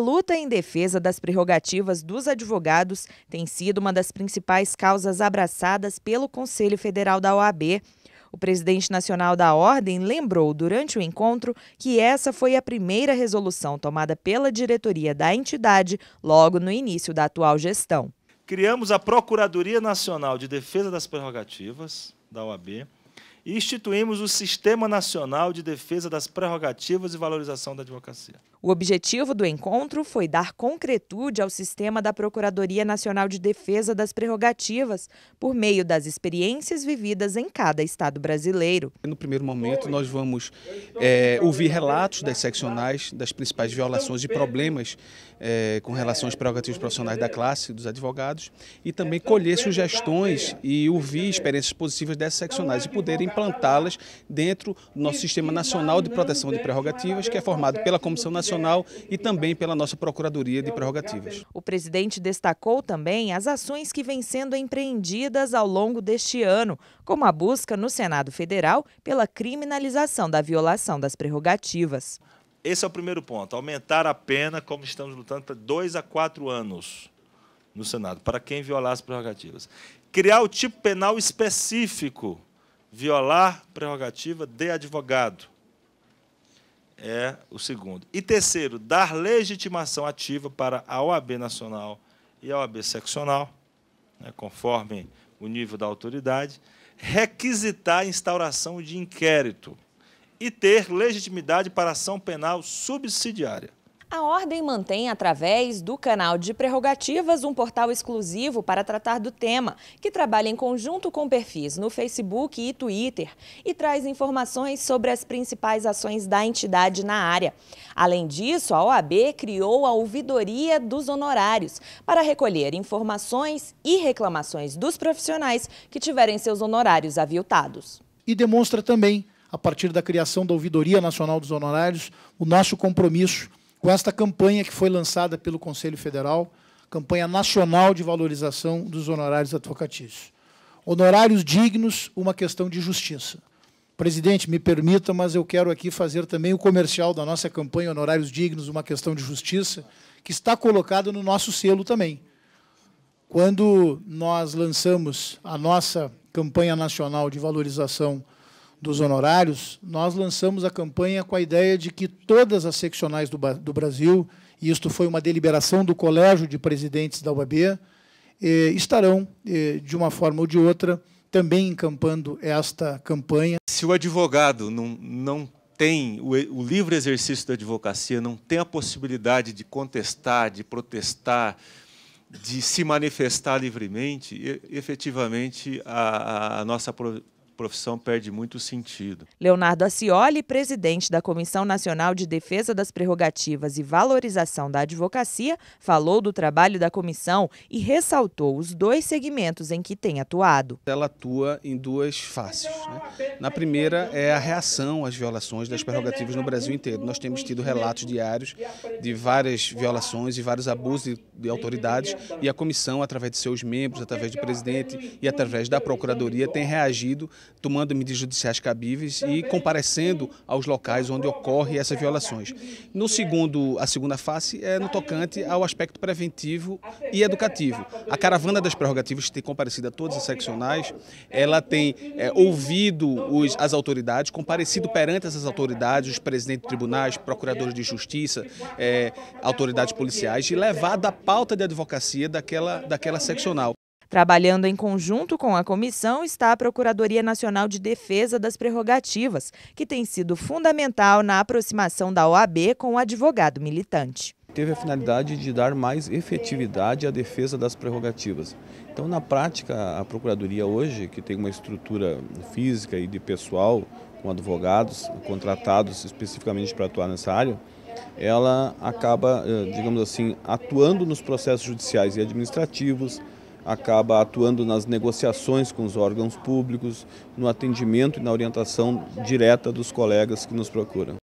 luta em defesa das prerrogativas dos advogados tem sido uma das principais causas abraçadas pelo Conselho Federal da OAB. O presidente nacional da Ordem lembrou durante o encontro que essa foi a primeira resolução tomada pela diretoria da entidade logo no início da atual gestão. Criamos a Procuradoria Nacional de Defesa das Prerrogativas, da OAB, e instituímos o Sistema Nacional de Defesa das Prerrogativas e Valorização da Advocacia. O objetivo do encontro foi dar concretude ao sistema da Procuradoria Nacional de Defesa das Prerrogativas, por meio das experiências vividas em cada estado brasileiro. No primeiro momento, nós vamos é, ouvir relatos das seccionais das principais violações e problemas é, com relação às prerrogativas profissionais da classe, dos advogados, e também colher sugestões e ouvir experiências positivas dessas seccionais e poderem implantá-las dentro do nosso Sistema Nacional de Proteção de Prerrogativas, que é formado pela Comissão Nacional e também pela nossa Procuradoria de Prerrogativas. O presidente destacou também as ações que vêm sendo empreendidas ao longo deste ano, como a busca no Senado Federal pela criminalização da violação das prerrogativas. Esse é o primeiro ponto, aumentar a pena, como estamos lutando, para dois a quatro anos no Senado, para quem violar as prerrogativas. Criar o tipo penal específico violar prerrogativa de advogado. É o segundo. E terceiro, dar legitimação ativa para a OAB nacional e a OAB seccional, né, conforme o nível da autoridade, requisitar a instauração de inquérito e ter legitimidade para ação penal subsidiária. A Ordem mantém, através do canal de prerrogativas, um portal exclusivo para tratar do tema, que trabalha em conjunto com perfis no Facebook e Twitter e traz informações sobre as principais ações da entidade na área. Além disso, a OAB criou a Ouvidoria dos Honorários para recolher informações e reclamações dos profissionais que tiverem seus honorários aviltados. E demonstra também, a partir da criação da Ouvidoria Nacional dos Honorários, o nosso compromisso com esta campanha que foi lançada pelo Conselho Federal, campanha nacional de valorização dos honorários advocatícios. Honorários dignos, uma questão de justiça. Presidente, me permita, mas eu quero aqui fazer também o comercial da nossa campanha Honorários Dignos, uma questão de justiça, que está colocado no nosso selo também. Quando nós lançamos a nossa campanha nacional de valorização dos honorários, nós lançamos a campanha com a ideia de que todas as seccionais do, do Brasil, e isto foi uma deliberação do Colégio de Presidentes da UAB, eh, estarão, eh, de uma forma ou de outra, também encampando esta campanha. Se o advogado não, não tem o, o livre exercício da advocacia, não tem a possibilidade de contestar, de protestar, de se manifestar livremente, efetivamente a, a nossa profissão perde muito sentido. Leonardo Acioli, presidente da Comissão Nacional de Defesa das Prerrogativas e Valorização da Advocacia, falou do trabalho da comissão e ressaltou os dois segmentos em que tem atuado. Ela atua em duas faces. Né? Na primeira é a reação às violações das prerrogativas no Brasil inteiro. Nós temos tido relatos diários de várias violações e vários abusos de autoridades e a comissão, através de seus membros, através do presidente e através da procuradoria, tem reagido tomando medidas judiciais cabíveis e comparecendo aos locais onde ocorrem essas violações. No é segundo, a segunda face é no tocante ao aspecto preventivo e educativo. A caravana das prerrogativas tem comparecido a todas as seccionais, ela tem é, ouvido os, as autoridades, comparecido perante essas autoridades, os presidentes de tribunais, procuradores de justiça, é, autoridades policiais, e levado a pauta de advocacia daquela, daquela seccional. Trabalhando em conjunto com a comissão está a Procuradoria Nacional de Defesa das Prerrogativas, que tem sido fundamental na aproximação da OAB com o advogado militante teve a finalidade de dar mais efetividade à defesa das prerrogativas. Então, na prática, a Procuradoria hoje, que tem uma estrutura física e de pessoal, com advogados contratados especificamente para atuar nessa área, ela acaba, eh, digamos assim, atuando nos processos judiciais e administrativos, acaba atuando nas negociações com os órgãos públicos, no atendimento e na orientação direta dos colegas que nos procuram.